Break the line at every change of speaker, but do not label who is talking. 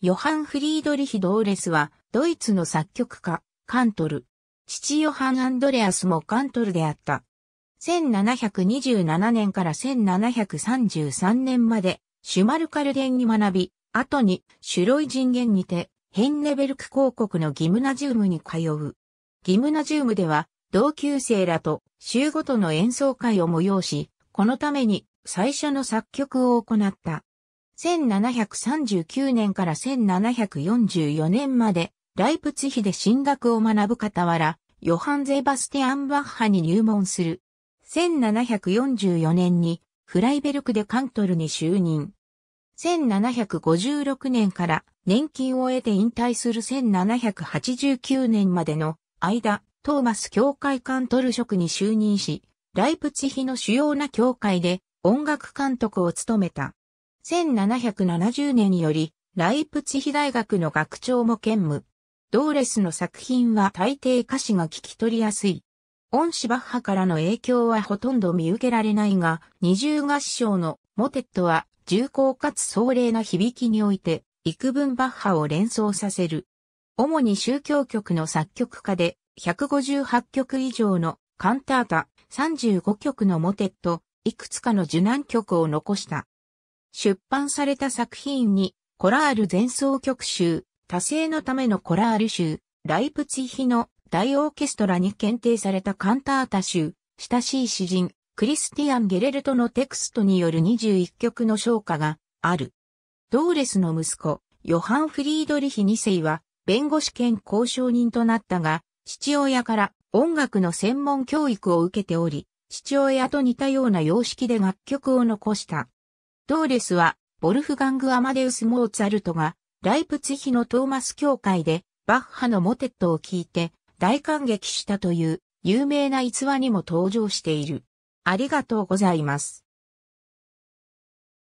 ヨハン・フリードリヒ・ドーレスは、ドイツの作曲家、カントル。父ヨハン・アンドレアスもカントルであった。1727年から1733年まで、シュマルカルデンに学び、後に、シュロイ人間にて、ヘンネベルク公国のギムナジウムに通う。ギムナジウムでは、同級生らと週ごとの演奏会を催し、このために最初の作曲を行った。1739年から1744年まで、ライプツヒで進学を学ぶ傍ら、ヨハン・ゼバスティアン・バッハに入門する。1744年に、フライベルクでカントルに就任。1756年から年金を得て引退する1789年までの間、トーマス教会カントル職に就任し、ライプツヒの主要な教会で音楽監督を務めた。1770年により、ライプツヒ大学の学長も兼務。ドーレスの作品は大抵歌詞が聞き取りやすい。恩師バッハからの影響はほとんど見受けられないが、二重合唱のモテットは重厚かつ壮麗な響きにおいて、幾分バッハを連想させる。主に宗教曲の作曲家で、158曲以上のカンタータ、35曲のモテット、いくつかの受難曲を残した。出版された作品に、コラール前奏曲集、多声のためのコラール集、ライプツィヒの大オーケストラに検定されたカンタータ集、親しい詩人、クリスティアン・ゲレルトのテクストによる21曲の昇華がある。ドーレスの息子、ヨハン・フリードリヒ2世は、弁護士兼交渉人となったが、父親から音楽の専門教育を受けており、父親と似たような様式で楽曲を残した。ドーレスは、ボルフガング・アマデウス・モーツァルトが、ライプツヒのトーマス教会で、バッハのモテットを聞いて、大感激したという、有名な逸話にも登場している。ありがとうございます。